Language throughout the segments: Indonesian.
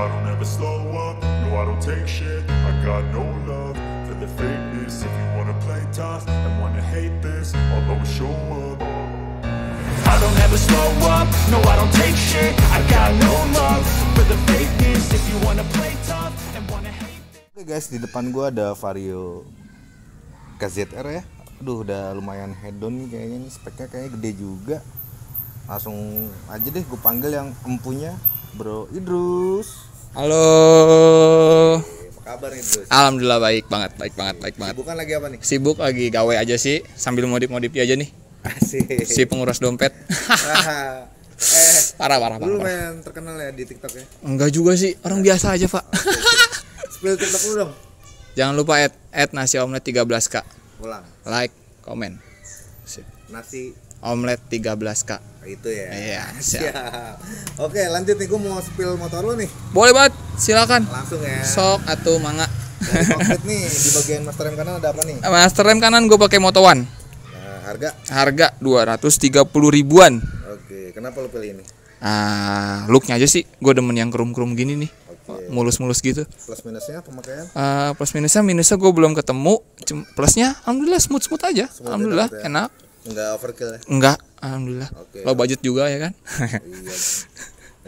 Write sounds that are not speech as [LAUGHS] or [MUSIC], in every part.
I don't ever slow up, no I don't take shit I got no love for the fakeness If you wanna play tough and wanna hate this I'll always show up I don't ever slow up, no I don't take shit I got no love for the fakeness If you wanna play tough and wanna hate this guys, di depan gua ada Vario KZR ya Aduh udah lumayan hedon nih kayaknya nih speknya kayaknya gede juga Langsung aja deh gue panggil yang empunya Bro Idrus Halo. Apa kabar nih, Alhamdulillah baik banget, baik banget, baik banget. Sibuk lagi apa nih? Sibuk lagi gawe aja sih, sambil modif-modif aja nih. Asik. Si pengurus dompet. [LAUGHS] eh, parah parah parah. Lu main terkenal ya di TikTok ya? Enggak juga sih, orang biasa aja, Pak. [LAUGHS] Spill TikTok lu dong. Jangan lupa add, add nasi omlet 13k. Ulang. Like, komen. Sip. Nasi Omelet 13 kak. Itu ya. Iya, [LAUGHS] siap. siap. Oke, lanjut nih gue mau spill motor lu nih. Boleh banget, silakan. Langsung ya. Sok atau manga. Kokpit nih di bagian master rem kanan ada apa nih? Master rem kanan gue pakai Moto One. Nah, harga? Harga 230 ribuan. Oke, kenapa lo pilih ini? Ah, looknya aja sih, gue demen yang krum krum gini nih mulus-mulus gitu. Plus minusnya pemakaian? Uh, plus minusnya minusnya gue belum ketemu. Plusnya alhamdulillah smooth smooth aja. Smooth alhamdulillah Ya. enak. Enggak overkill ya? Enggak, alhamdulillah. Okay. budget juga ya kan? iya.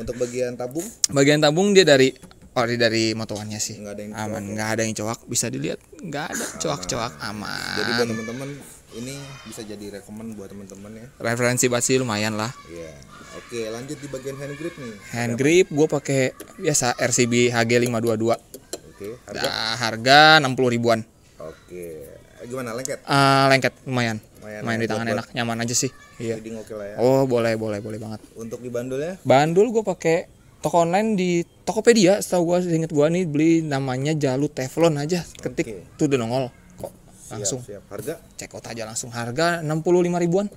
Untuk bagian tabung? Bagian tabung dia dari ori oh, dari motorannya sih. Enggak ada yang aman, enggak ada yang coak, bisa dilihat enggak ada ah. cowok coak aman. Jadi buat teman-teman ini bisa jadi rekomend buat teman-teman ya. Referensi pasti lumayan lah. Iya. Oke, lanjut di bagian hand grip nih. Hand grip gua pakai biasa RCB HG 522. Oke, harga nah, harga 60 ribuan. Oke. Gimana lengket? Uh, lengket lumayan main di tangan enak nyaman aja sih iya ya. oh boleh boleh boleh banget untuk di bandul ya bandul gue pakai toko online di Tokopedia setahu gue inget gue nih beli namanya Jalu Teflon aja ketik tuh udah nongol kok langsung siap, harga cek out aja langsung harga enam puluh lima ribuan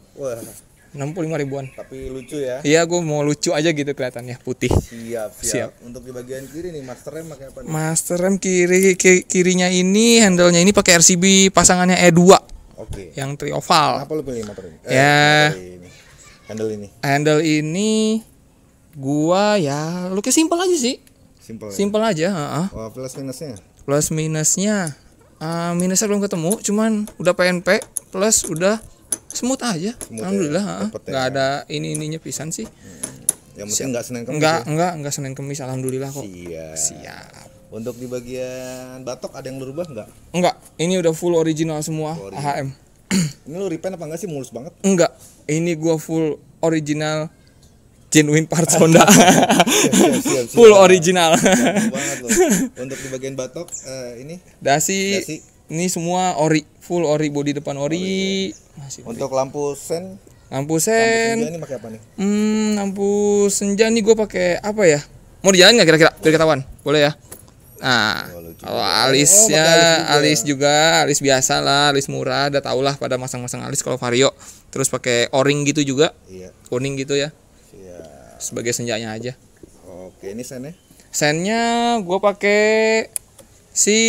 enam puluh lima ribuan. Tapi lucu ya. Iya, gue mau lucu aja gitu kelihatannya putih. Siap, siap. Untuk di bagian kiri nih master rem pakai apa? Nih? Master rem kiri, kiri kirinya ini handle-nya ini pakai RCB pasangannya E2. Oke. Okay. Yang trioval. Apa lu pilih motor ini? Eh, ya. Eh, Handle ini. Handle ini gua ya lu ke simpel aja sih. Simpel. Simpel ya? aja, heeh. Uh -uh. oh, plus minusnya. Plus minusnya uh, minusnya belum ketemu, cuman udah PNP plus udah smooth aja. Smooth ya, Alhamdulillah, ya, uh, ya. ada ini-ininya pisan sih. Hmm. Yang penting enggak Senin Kemis. Enggak, ya? enggak, enggak Senin Kemis alhamdulillah kok. Siap. Siap. Untuk di bagian batok ada yang lu rubah enggak? Nggak, ini udah full original semua full original. AHM. [CLEARS THROAT] ini lu repaint apa enggak sih mulus banget? Enggak, ini gua full original genuine parts Honda. [LAUGHS] siap, siap, siap, full original. banget Untuk di bagian batok uh, ini dasi, dasi ini semua ori, full ori body depan ori. ori Masih iya. Masih ori. Untuk lampu sen Lampu sen. Lampu senja ini pakai apa nih? Hmm, lampu senja nih gue pakai apa ya? Mau dijalan nggak kira-kira? Biar ketahuan. Boleh ya? Nah, kalau alisnya oh, ya, alis, juga. alis juga, alis biasa lah, alis murah, udah tau lah pada masang-masang alis kalau vario. Terus pakai o-ring gitu juga. Iya. Kuning gitu ya. Iya. Sebagai senjanya aja. Oke, ini sennya? Sennya gue pakai si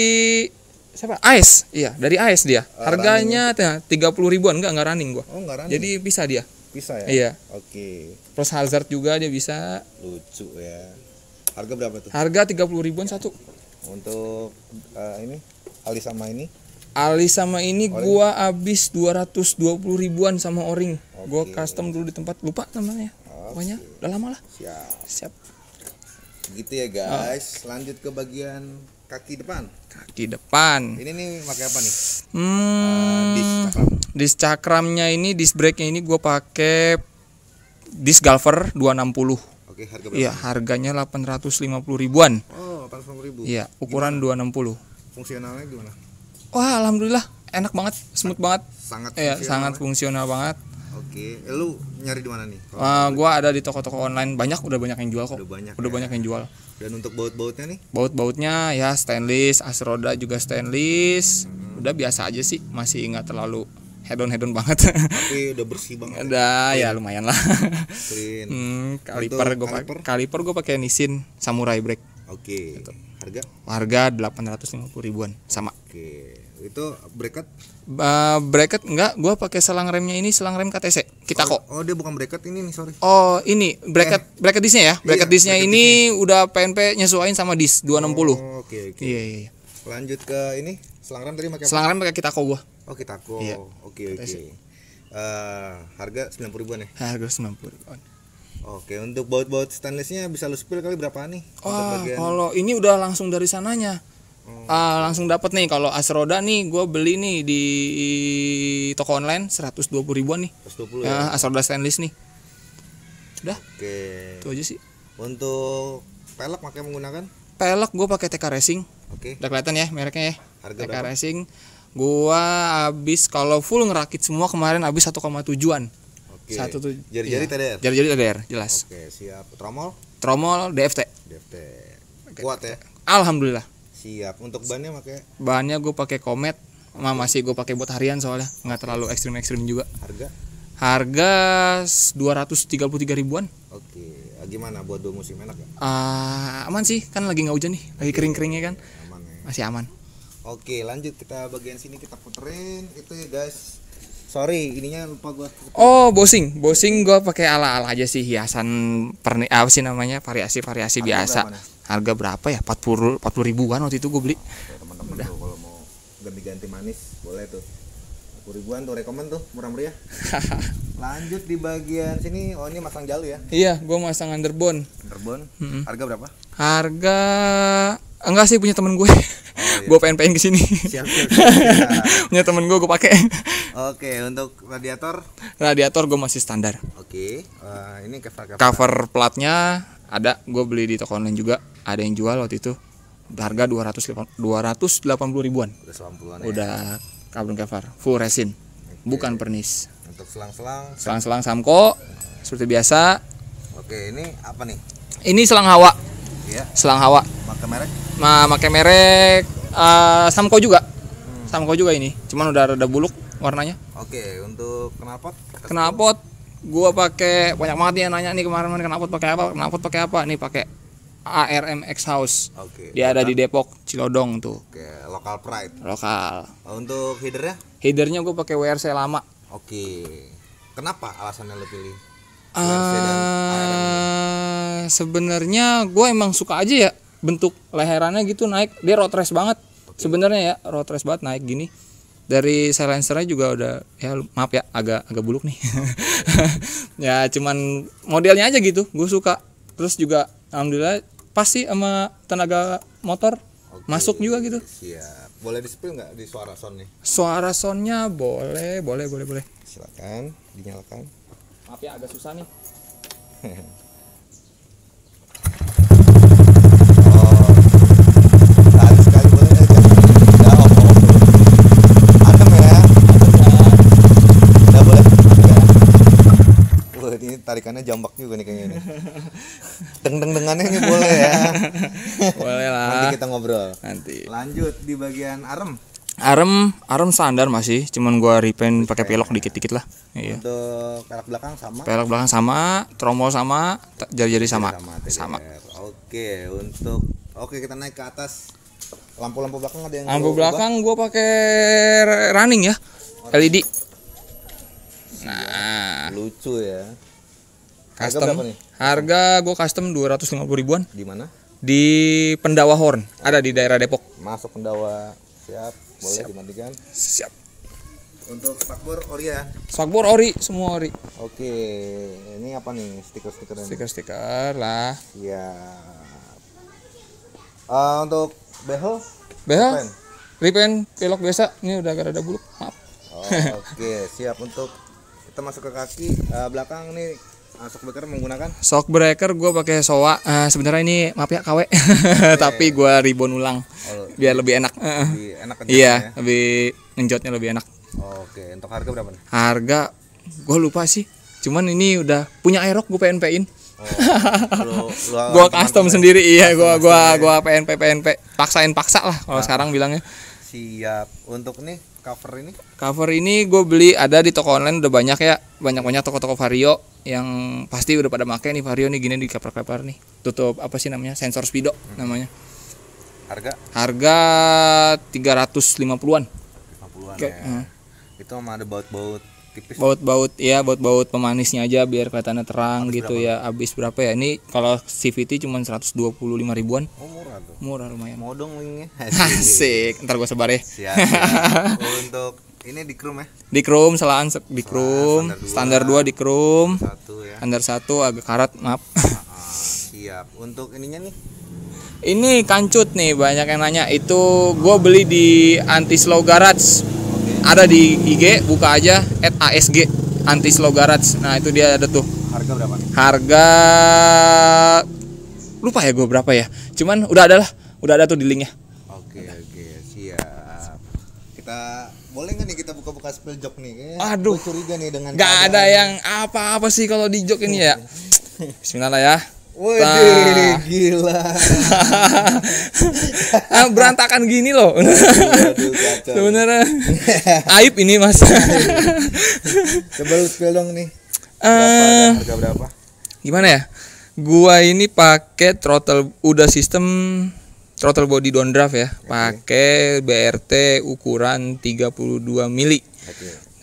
siapa? Ais, Iya, dari Ais dia. Uh, Harganya tiga puluh ribuan enggak enggak running gue Oh, Jadi bisa dia. Bisa ya? Iya. Oke. Plus hazard juga dia bisa. Lucu ya. Harga berapa tuh? Harga tiga puluh ribuan satu untuk uh, ini alis sama ini Alis sama ini dua gua habis 220 ribuan sama Oring. Okay. Gua custom dulu di tempat lupa namanya. Okay. Pokoknya udah lama lah. Siap. Siap. Gitu ya guys. Oh. Lanjut ke bagian kaki depan. Kaki depan. Ini nih pakai apa nih? Hmm. Uh, disc cakram. cakramnya ini disc brake ini gua pakai disc Galver 260. Oke, harga berapa? Iya, harganya 850 ribuan. Oh, 850 ribu. Iya, ukuran gimana? 260. Fungsionalnya gimana? Wah, alhamdulillah enak banget, smooth banget. Sangat Iya, sangat ya? fungsional banget. Oke, eh, lu nyari di mana nih? Wah, uh, gua ada di toko-toko online banyak, udah banyak yang jual kok. Udah banyak. Udah ya. banyak yang jual. Dan untuk baut-bautnya nih? Baut-bautnya ya stainless, as roda juga stainless. Hmm. Udah biasa aja sih, masih nggak terlalu hedon hedon banget tapi udah bersih banget Ada ya, ya lumayan lah clean hmm, kaliper gue kaliper, kaliper gue pakai nisin Samurai break oke okay. Gitu. harga harga delapan ratus lima puluh ribuan sama oke okay. itu bracket uh, bracket enggak gue pakai selang remnya ini selang rem KTC kita kok oh, oh, dia bukan bracket ini nih sorry oh ini bracket eh. bracket disnya ya iya, bracket iya, disnya ini disnya. udah PNP nyesuain sama dis enam ratus oke puluh. Oh, oke oke. Iya, iya iya lanjut ke ini selang rem tadi pakai selang rem pakai kita kok gua Oke oh, kita Iya. Oke oke. Okay. Uh, eh, harga sembilan puluh ribuan ya? Harga sembilan puluh ribuan. Oke, untuk baut-baut stainlessnya bisa lu spill kali berapa nih? Oh, kalau ini udah langsung dari sananya. Hmm. langsung dapat nih kalau as roda nih gue beli nih di toko online 120 ribuan nih. 120 ah, ya. As roda stainless nih. Udah. Oke. Itu aja sih. Untuk pelek pakai menggunakan? Pelek gue pakai TK Racing. Oke. Udah kelihatan ya mereknya ya. Harga TK berapa? Racing Gua habis kalau full ngerakit semua kemarin habis 1,7-an. Oke. Satu tuh. Jari-jari ya. TDR. Jari-jari TDR, jelas. Oke, siap. Tromol? Tromol DFT. DFT. Oke. Kuat ya? Alhamdulillah. Siap. Untuk bannya pakai? bannya gua pakai comet Ma masih gua pakai buat harian soalnya, nggak terlalu ekstrim-ekstrim juga. Harga? Harga 233 ribuan. Oke. Ah, gimana buat dua musim enak ya Uh, aman sih, kan lagi nggak hujan nih, lagi kering-keringnya kan. Aman ya. Masih aman. Oke, lanjut kita bagian sini kita puterin itu ya guys. Sorry, ininya lupa gua. Oh, bosing. Bosing gua pakai ala-ala aja sih hiasan perni apa sih namanya? variasi-variasi biasa. Berapa Harga berapa ya? 40 40 ribuan waktu itu gua beli. Teman-teman kalau mau ganti-ganti manis boleh tuh. 40 ribuan tuh rekomend tuh murah meriah. [LAUGHS] Lanjut di bagian sini, oh ini masang jalu ya? Iya, gua masang underbone. Underbone. Mm -hmm. Harga berapa? Harga enggak sih punya temen gue oh, iya. gue pengen pengen kesini sini. [LAUGHS] punya temen gue gue pakai oke untuk radiator radiator gue masih standar oke uh, ini cover cover, cover platnya ada gue beli di toko online juga ada yang jual waktu itu harga dua ratus delapan puluh ribuan udah, ya. udah cover full resin oke. bukan pernis untuk selang-selang selang-selang samko seperti biasa oke ini apa nih ini selang hawa Iya. Selang Hawa. Pakai merek? Ma, pakai merek uh, Samco juga. Hmm. Samco juga ini. Cuman udah ada buluk warnanya. Oke, untuk knalpot? Knalpot gua pakai banyak banget yang nanya nih kemarin kenapa pakai apa kenapa pakai apa nih pakai ARMX House. Oke. Dia ada di Depok, Cilodong tuh. Oke, okay. lokal pride. Lokal. Untuk headernya? Headernya gua pakai WRC lama. Oke. Kenapa alasannya lo pilih? Uh, dan eh, ARMX? sebenarnya gue emang suka aja ya bentuk leherannya gitu naik dia road race banget sebenarnya ya road race banget naik gini dari silencernya juga udah ya maaf ya agak agak buluk nih [LAUGHS] ya cuman modelnya aja gitu gue suka terus juga alhamdulillah pasti sama tenaga motor Oke, masuk juga gitu Iya. boleh disepil nggak di suara sound nih suara soundnya boleh boleh boleh boleh silakan dinyalakan maaf ya agak susah nih [LAUGHS] Waduh ini tarikannya jambak juga nih kayaknya ini. Deng deng dengannya ini boleh ya. boleh lah. Nanti kita ngobrol. Nanti. Lanjut di bagian arem. Arem, arem standar masih, cuman gua repaint pakai pelok dikit-dikit lah. Iya. Untuk pelak belakang sama. Pelak belakang sama, tromol sama, jari-jari Sama. sama. Ya. Oke, untuk oke kita naik ke atas. Lampu-lampu belakang ada yang Lampu belakang gua pakai running ya. LED. Nah, lucu ya. Custom. Harga berapa nih? Harga gue custom puluh ribuan. Di mana? Di Pendawa Horn. Ada di daerah Depok. Masuk Pendawa. Siap. Boleh Siap. dimandikan. Siap. Untuk spakbor ori ya. Spakbor ori, semua ori. Oke, ini apa nih stiker-stiker ini? Stiker-stiker lah. ya Uh, untuk behel? Behel? Ripen, pelok biasa. Ini udah agak ada buluk. Maaf. Oh, Oke, okay. siap untuk kita masuk ke kaki uh, belakang nih Ah, shockbreaker menggunakan? Shockbreaker gue pakai soa. Uh, eh, Sebenarnya ini maaf ya KW, [LAUGHS] iya, tapi iya. gue ribbon ulang oh, biar lebih enak. Eh, eh. Iya, yeah, lebih ngejotnya lebih enak. Oke, okay. untuk harga berapa nih? Harga gue lupa sih. Cuman ini udah punya Aerox gue PNP-in. Oh, [LAUGHS] gue iya, custom gua custom sendiri iya gue gue gue PNP PNP paksain paksa lah kalau nah. sekarang bilangnya Siap. Untuk nih cover ini? Cover ini gue beli ada di toko online udah banyak ya. Banyak-banyak toko-toko Vario yang pasti udah pada make nih Vario nih gini di cover-cover nih. Tutup apa sih namanya? Sensor speedo hmm. namanya. Harga? Harga 350-an. 50-an Ke, ya. Itu sama ada baut-baut tipis baut-baut ya baut-baut pemanisnya aja biar kelihatannya terang habis gitu ya habis berapa ya ini kalau CVT cuma 125 ribuan oh murah tuh murah lumayan modong wingnya [LAUGHS] asik ntar gua sebar ya [LAUGHS] oh, untuk ini di chrome ya di chrome selaan di standar dua di chrome. satu ya standar satu agak karat maaf [LAUGHS] ah, siap untuk ininya nih ini kancut nih banyak yang nanya itu gue beli di anti slow garage ada di IG buka aja at ASG anti Slow Garage. nah itu dia ada tuh harga berapa harga lupa ya gue berapa ya cuman udah ada lah udah ada tuh di linknya oke okay, oke okay, siap kita boleh nggak nih kita buka-buka spill jok nih Kayaknya eh, aduh curiga nih dengan nggak ada yang apa-apa sih kalau di jok ini ya [LAUGHS] Bismillah ya Waduh, nah. gila. [LAUGHS] nah, berantakan gini loh. Sebenarnya [LAUGHS] aib ini mas. Coba lu spill dong nih. Eh, berapa, uh, harga berapa? Gimana ya? Gua ini pakai throttle udah sistem throttle body down draft ya. Pakai BRT ukuran 32 mili.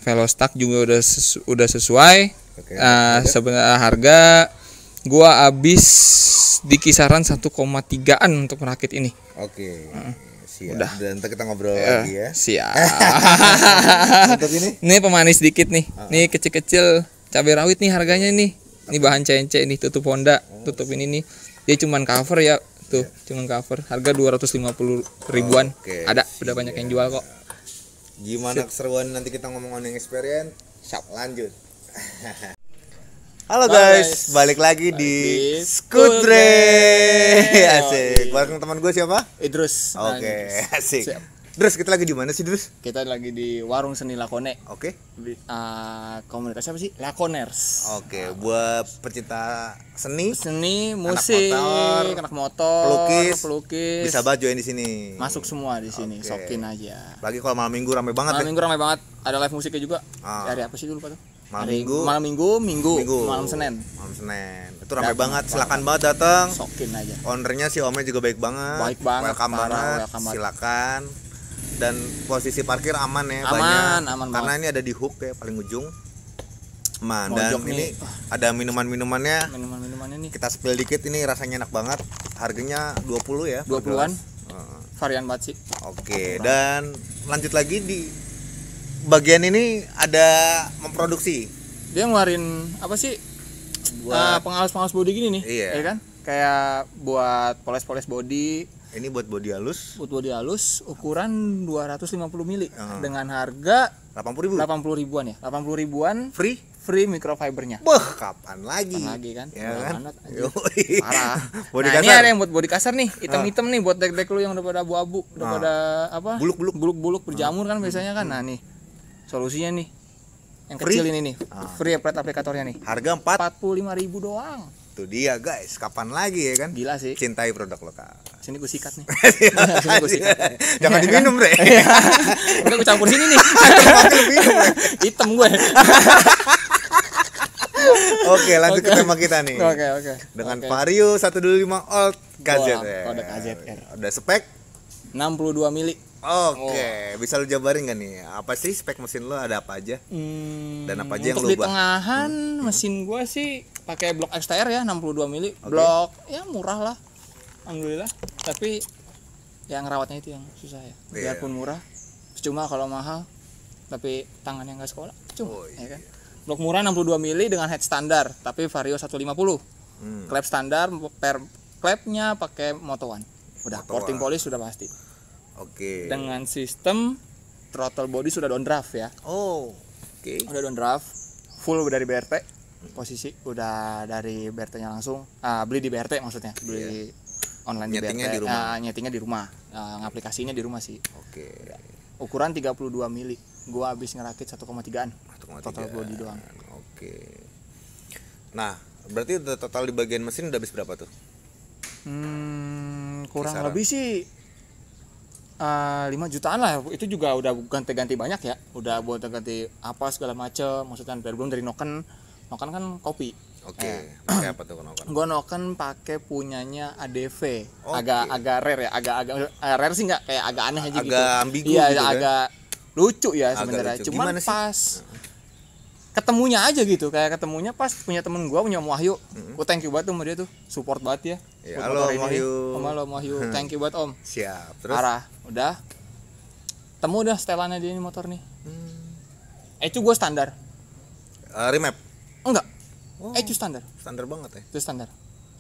Velostack juga udah sesu udah sesuai. Okay. Uh, eh, sebenarnya harga gua habis di kisaran 1,3an untuk merakit ini. Oke. Uh, siap. Udah. Dan kita ngobrol uh, lagi ya. Siap. [LAUGHS] untuk ini? Ini pemanis dikit nih. Uh -huh. Nih kecil-kecil cabai rawit nih harganya nih. Ini bahan CNC nih tutup Honda, oh, tutup ini nih. Dia cuman cover ya tuh, yeah. cuman cover. Harga 250 ribuan. okay. Ada, siap. udah banyak yang jual kok. Gimana keseruan nanti kita ngomong on experience? Siap. Lanjut. [LAUGHS] Halo guys, guys, balik lagi balik di, di Skudre. [LAUGHS] Oh, asik. Iya. Bareng teman gue siapa? Idrus. Oke, okay. Nah, asik. Terus kita lagi di mana sih, Drus? Kita lagi di Warung Seni Lakone. Oke. Okay. Uh, komunitas apa sih? Lakoners. Oke, okay. buat pecinta seni, seni, musik, anak motor, anak motor pelukis, pelukis. Bisa banget join di sini. Masuk semua di sini, okay. sokin aja. Lagi kalau malam Minggu rame banget. Malam ya? Minggu rame banget. Ada live musiknya juga. Ah. Dari apa sih dulu, Pak? malam minggu malam minggu minggu, minggu. malam senin malam senin itu ramai banget silakan banget datang sokin aja ownernya si omnya juga baik banget baik banget welcome para, banget welcome silakan dan posisi parkir aman ya aman, banyak aman karena banget. ini ada di hook ya paling ujung Man, dan Mojok ini nih. ada minuman-minumannya. Minuman-minumannya nih. Kita spill dikit ini rasanya enak banget. Harganya 20 ya. 20-an. Varian batik, Oke, okay. dan lanjut lagi di bagian ini ada memproduksi. Dia ngeluarin apa sih? Buat uh, ah, pengawas-pengawas body gini nih. Iya. Ya kan? Kayak buat poles-poles body. Ini buat body halus. Buat body halus ukuran 250 mili hmm. dengan harga 80 ribu. 80 ribuan ya. delapan puluh ribuan. Free? Free microfibernya. Beh, kapan lagi? Kapan lagi kan? Ya kan? Parah. [LAUGHS] nah, kasar. ini ada yang buat body kasar nih, item-item ah. nih buat dek-dek lu yang udah pada abu-abu, udah pada apa? Buluk-buluk. Buluk-buluk berjamur kan biasanya kan. Nah, nih solusinya nih yang free. kecil ini nih ah. free upgrade ya aplikatornya nih harga empat empat puluh lima ribu doang tuh dia guys kapan lagi ya kan gila sih cintai produk lokal sini gue sikat nih [LAUGHS] sini gue sikat jangan diminum deh. Iya. enggak gue campur sini nih [LAUGHS] hitam gue [LAUGHS] Oke, lanjut okay. ke tema kita nih. Oke, oke. Okay. Dengan okay. Vario 125 Old gadget ya kode Ada kan. spek 62 mili. Oke, oh. bisa lu jabarin gak nih? Apa sih spek mesin lo ada apa aja? Hmm, Dan apa aja yang lu di tengahan hmm. mesin gua sih pakai blok XTR ya 62 mili. Okay. Blok ya murah lah. Alhamdulillah. Tapi yang rawatnya itu yang susah ya. Yeah. Biarpun murah, cuma kalau mahal tapi tangan yang gak sekolah. Cuma, oh, iya. ya kan? Iya. Blok murah 62 mili dengan head standar, tapi Vario 150. Hmm. Klep standar per klepnya pakai Moto One. Udah Moto porting polis sudah pasti Oke. Okay. Dengan sistem throttle body sudah down draft ya. Oh. Oke. Okay. down draft, full dari BRT posisi udah dari BRT-nya langsung Ah beli di BRT maksudnya iya. beli online di BRT di rumah. Uh, nyetingnya di rumah uh, ngaplikasinya di rumah sih oke okay. ukuran 32 mili gua habis ngerakit 1,3an total body doang oke okay. nah berarti total di bagian mesin udah habis berapa tuh hmm, kurang Kisaran. lebih sih uh, eh, 5 jutaan lah itu juga udah ganti-ganti banyak ya udah buat ganti apa segala macem maksudnya dari belum dari noken noken kan kopi oke okay. Ya. eh. apa tuh noken gua noken pakai punyanya adv okay. agak agak rare ya agak agak uh, rare sih nggak kayak agak aneh aja agak gitu ambigu iya gitu kan? agak kan? lucu ya sebenarnya cuman pas ketemunya aja gitu kayak ketemunya pas punya temen gua punya Wahyu mm-hmm. gua thank you banget tuh sama dia tuh support banget ya iya, halo halo Wahyu om halo Wahyu [LAUGHS] thank you banget om siap terus arah udah temu udah setelannya dia ini motor nih hmm. ecu gua standar uh, remap enggak oh. ecu standar standar banget ya itu standar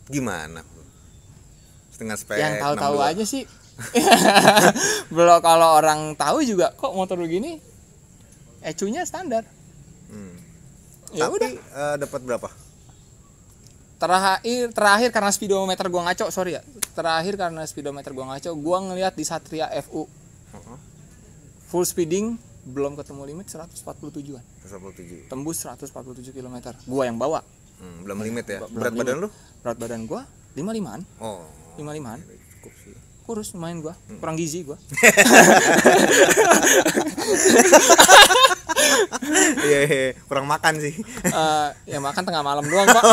gimana setengah spek yang tahu-tahu aja sih [LAUGHS] belum kalau orang tahu juga kok motor begini ecunya standar ya tapi udah. uh, dapat berapa terakhir terakhir karena speedometer gua ngaco sorry ya terakhir karena speedometer gua ngaco gua ngeliat di Satria FU uh-huh. full speeding belum ketemu limit 147-an 147 tembus 147 km gua yang bawa hmm, belum limit ya belum berat limit. badan lu berat badan gua 55an oh 55an iya, cukup sih kurus main gua hmm. kurang gizi gua [LAUGHS] Iya, yeah. Iya. kurang makan sih. Uh, ya makan tengah malam doang, Pak.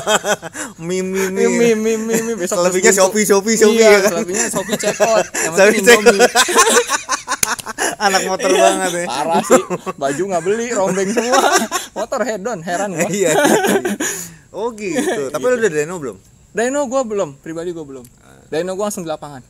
Mimi, [LAUGHS] mimi, mimi. Mie, Besok lebihnya Shopee, Shopee, Shopee iya, ya kan. lebihnya Shopee checkout. Yang penting [LAUGHS] Anak motor iya, banget ya. Parah sih. Baju nggak beli, rombeng semua. [LAUGHS] Motor hedon, heran gua. iya. iya, iya. Oh gitu. Tapi gitu. lu udah dino belum? Dino gua belum, pribadi gua belum. Ah. Dino gua langsung di lapangan.